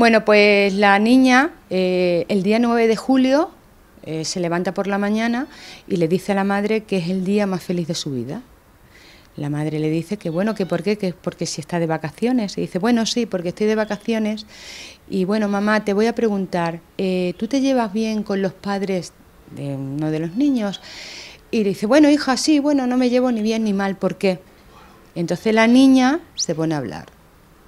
Bueno, pues la niña eh, el día 9 de julio eh, se levanta por la mañana y le dice a la madre que es el día más feliz de su vida. La madre le dice que bueno, que por qué, que porque si está de vacaciones. Y dice, bueno, sí, porque estoy de vacaciones. Y bueno, mamá, te voy a preguntar, eh, ¿tú te llevas bien con los padres de uno de los niños? Y le dice, bueno, hija, sí, bueno, no me llevo ni bien ni mal, ¿por qué? Entonces la niña se pone a hablar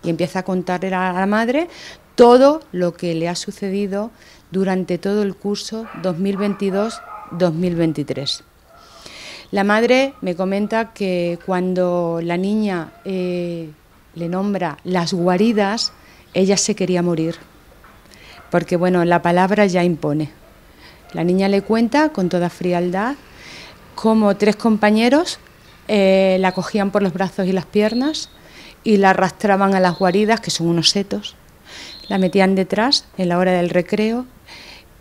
y empieza a contarle a la madre todo lo que le ha sucedido durante todo el curso 2022-2023. La madre me comenta que cuando la niña eh, le nombra las guaridas, ella se quería morir, porque bueno, la palabra ya impone. La niña le cuenta con toda frialdad cómo tres compañeros eh, la cogían por los brazos y las piernas, y la arrastraban a las guaridas, que son unos setos, la metían detrás en la hora del recreo,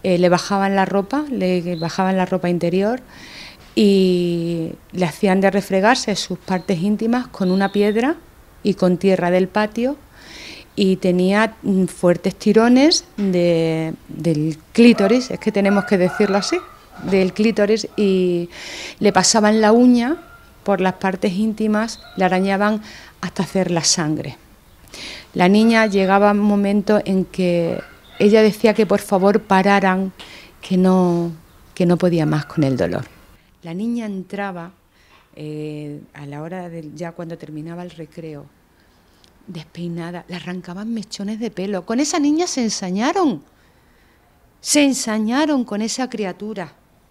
eh, le bajaban la ropa, le bajaban la ropa interior y le hacían de refregarse sus partes íntimas con una piedra y con tierra del patio y tenía fuertes tirones del clítoris, es que tenemos que decirlo así, del clítoris y le pasaban la uña por las partes íntimas, la arañaban hasta hacer la sangre. La niña llegaba un momento en que ella decía que por favor pararan, que no, que no podía más con el dolor. La niña entraba eh, a la hora ya cuando terminaba el recreo, despeinada, le arrancaban mechones de pelo. Con esa niña se ensañaron, se ensañaron con esa criatura.